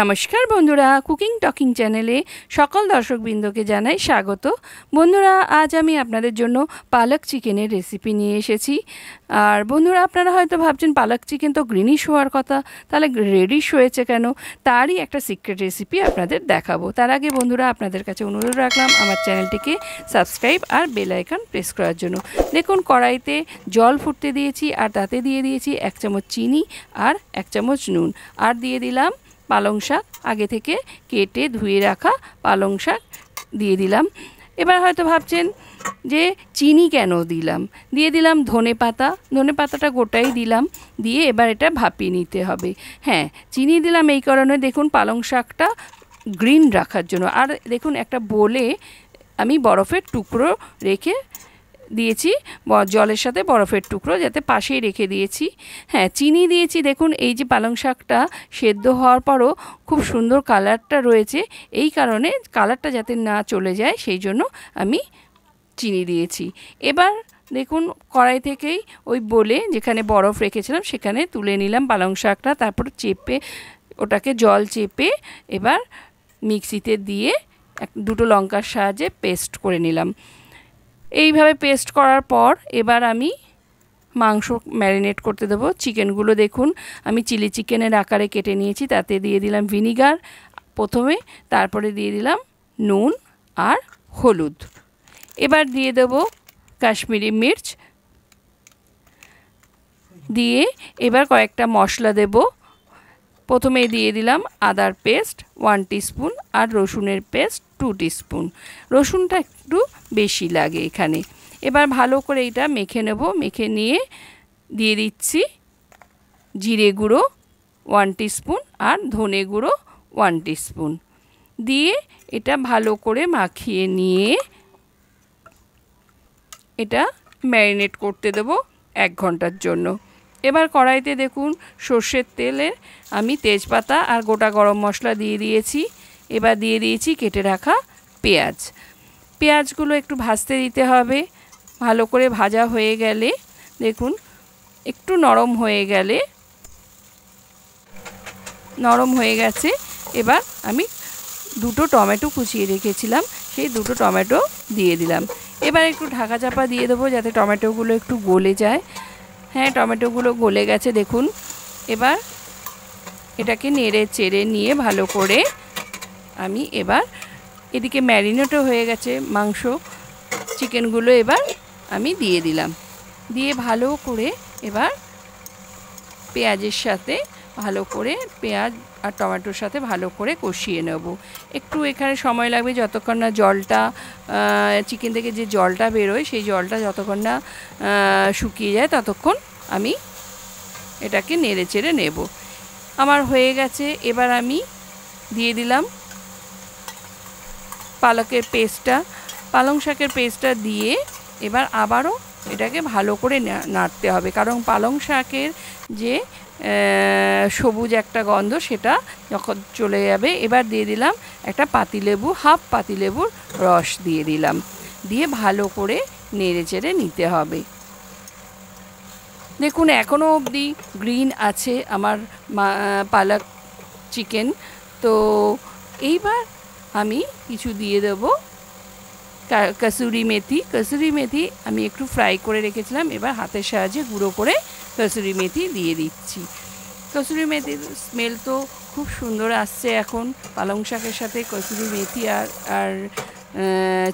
নমস্কার বন্ধুরা cooking talking চ্যানেলে সকল দর্শকবৃন্দকে জানাই স্বাগত বন্ধুরা আজ আমি আপনাদের জন্য পালক চিকেনের রেসিপি নিয়ে এসেছি আর বন্ধুরা আপনারা হয়তো ভাবছেন পালক চিকেন তো গ্রিনিশ হওয়ার কথা তাহলে রেডিশ হয়েছে কেন তারই একটা সিক্রেট রেসিপি আপনাদের দেখাবো তার আগে বন্ধুরা আপনাদের কাছে অনুরোধ রাখলাম আমার চ্যানেলটিকে সাবস্ক্রাইব আর বেল আইকন প্রেস করার জন্য দেখুন কড়াইতে জল ফুটতে দিয়েছি আর তাতে দিয়ে দিয়েছি এক চামচ চিনি আর এক চামচ নুন আর দিয়ে দিলাম পালং শাক আগে থেকে কেটে ধুয়ে রাখা পালং শাক দিয়ে দিলাম এবার হয়তো ভাবছেন যে চিনি কেন দিলাম দিয়ে দিলাম ধনে পাতা ধনে পাতাটা গোটাই দিলাম দিয়ে এবার এটা ভাপিয়ে নিতে হবে হ্যাঁ চিনি দিলাম এই কারণে দেখুন পালং শাকটা গ্রিন রাখার জন্য আর দেখুন একটা বলে আমি বরফের টুকরো রেখে দিয়েছি জলের সাথে বরফের টুকরো যাতে পাশেই রেখে দিয়েছি হ্যাঁ চিনি দিয়েছি দেখুন এই যে পালং শাকটা সেদ্ধ হওয়ার পরও খুব সুন্দর কালারটা রয়েছে এই কারণে কালারটা যাতে না চলে যায় সেই জন্য আমি চিনি দিয়েছি এবার দেখুন কড়াই থেকেই ওই বলে যেখানে বরফ রেখেছিলাম সেখানে তুলে নিলাম পালং শাকটা তারপর চেপে ওটাকে জল চেপে এবার মিক্সিতে দিয়ে এক দুটো লঙ্কার সাহায্যে পেস্ট করে নিলাম এইভাবে পেস্ট করার পর এবার আমি মাংস ম্যারিনেট করতে দেবো চিকেনগুলো দেখুন আমি চিলি চিকেনের আকারে কেটে নিয়েছি তাতে দিয়ে দিলাম ভিনিগার প্রথমে তারপরে দিয়ে দিলাম নুন আর হলুদ এবার দিয়ে দেব কাশ্মীরি মির্চ দিয়ে এবার কয়েকটা মশলা দেবো প্রথমে দিয়ে দিলাম আদার পেস্ট ওয়ান স্পুন আর রসুনের পেস্ট টু স্পুন রসুনটা একটু বেশি লাগে এখানে এবার ভালো করে এটা মেখে নেব মেখে নিয়ে দিয়ে দিচ্ছি জিরে গুঁড়ো ওয়ান স্পুন আর ধনে গুঁড়ো ওয়ান স্পুন দিয়ে এটা ভালো করে মাখিয়ে নিয়ে এটা ম্যারিনেট করতে দেব এক ঘন্টার জন্য এবার কড়াইতে দেখুন সর্ষের তেলে আমি তেজপাতা আর গোটা গরম মশলা দিয়ে দিয়েছি এবার দিয়ে দিয়েছি কেটে রাখা পেঁয়াজ পেঁয়াজগুলো একটু ভাজতে দিতে হবে ভালো করে ভাজা হয়ে গেলে দেখুন একটু নরম হয়ে গেলে নরম হয়ে গেছে এবার আমি দুটো টমেটো কুচিয়ে রেখেছিলাম সেই দুটো টমেটো দিয়ে দিলাম এবার একটু ঢাকা চাপা দিয়ে দেবো যাতে টমেটোগুলো একটু গলে যায় হ্যাঁ টমেটোগুলো গলে গেছে দেখুন এবার এটাকে নেড়ে চেড়ে নিয়ে ভালো করে আমি এবার এদিকে ম্যারিনেটও হয়ে গেছে মাংস চিকেনগুলো এবার আমি দিয়ে দিলাম দিয়ে ভালো করে এবার পেঁয়াজের সাথে ভালো করে পেঁয়াজ আর টমেটোর সাথে ভালো করে কষিয়ে নেব একটু এখানে সময় লাগবে যতক্ষণ না জলটা চিকেন থেকে যে জলটা বেরোয় সেই জলটা যতক্ষণ না শুকিয়ে যায় ততক্ষণ আমি এটাকে নেড়ে চেড়ে নেব আমার হয়ে গেছে এবার আমি দিয়ে দিলাম পালকের পেস্টটা পালং শাকের পেস্টটা দিয়ে এবার আবারও এটাকে ভালো করে নাড়তে হবে কারণ পালং শাকের যে সবুজ একটা গন্ধ সেটা যখন চলে যাবে এবার দিয়ে দিলাম একটা পাতিলেবু হাফ পাতিলেবুর রস দিয়ে দিলাম দিয়ে ভালো করে নেড়ে চেড়ে নিতে হবে দেখুন এখনও অবধি গ্রিন আছে আমার পালক চিকেন তো এইবার আমি কিছু দিয়ে দেবো কসুরি মেথি কসুরি মেথি আমি একটু ফ্রাই করে রেখেছিলাম এবার হাতের সাহায্যে গুঁড়ো করে কসুরি মেথি দিয়ে দিচ্ছি কসুরি মেথির স্মেল তো খুব সুন্দর আসছে এখন পালং শাকের সাথে কসুরি মেথি আর আর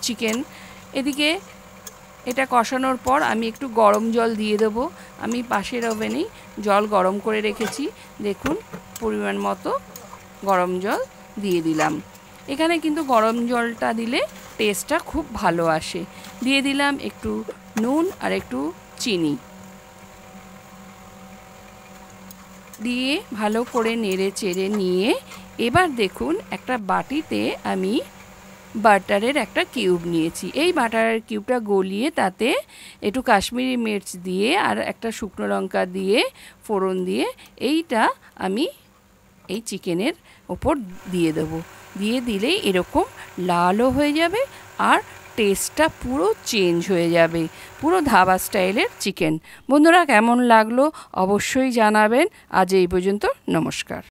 চিকেন এদিকে এটা কষানোর পর আমি একটু গরম জল দিয়ে দেব আমি পাশের ওভেনেই জল গরম করে রেখেছি দেখুন পরিমাণ মতো গরম জল দিয়ে দিলাম এখানে কিন্তু গরম জলটা দিলে টেস্টটা খুব ভালো আসে দিয়ে দিলাম একটু নুন আর একটু চিনি দিয়ে ভালো করে নেড়ে চেড়ে নিয়ে এবার দেখুন একটা বাটিতে আমি বাটারের একটা কিউব নিয়েছি এই বাটারের কিউবটা গলিয়ে তাতে একটু কাশ্মীরি মির্চ দিয়ে আর একটা শুকনো লঙ্কা দিয়ে ফোড়ন দিয়ে এইটা আমি এই চিকেনের ওপর দিয়ে দেবো দিয়ে দিলেই এরকম লালও হয়ে যাবে আর টেস্টটা পুরো চেঞ্জ হয়ে যাবে পুরো ধাবা স্টাইলের চিকেন বন্ধুরা কেমন লাগলো অবশ্যই জানাবেন আজ এই পর্যন্ত নমস্কার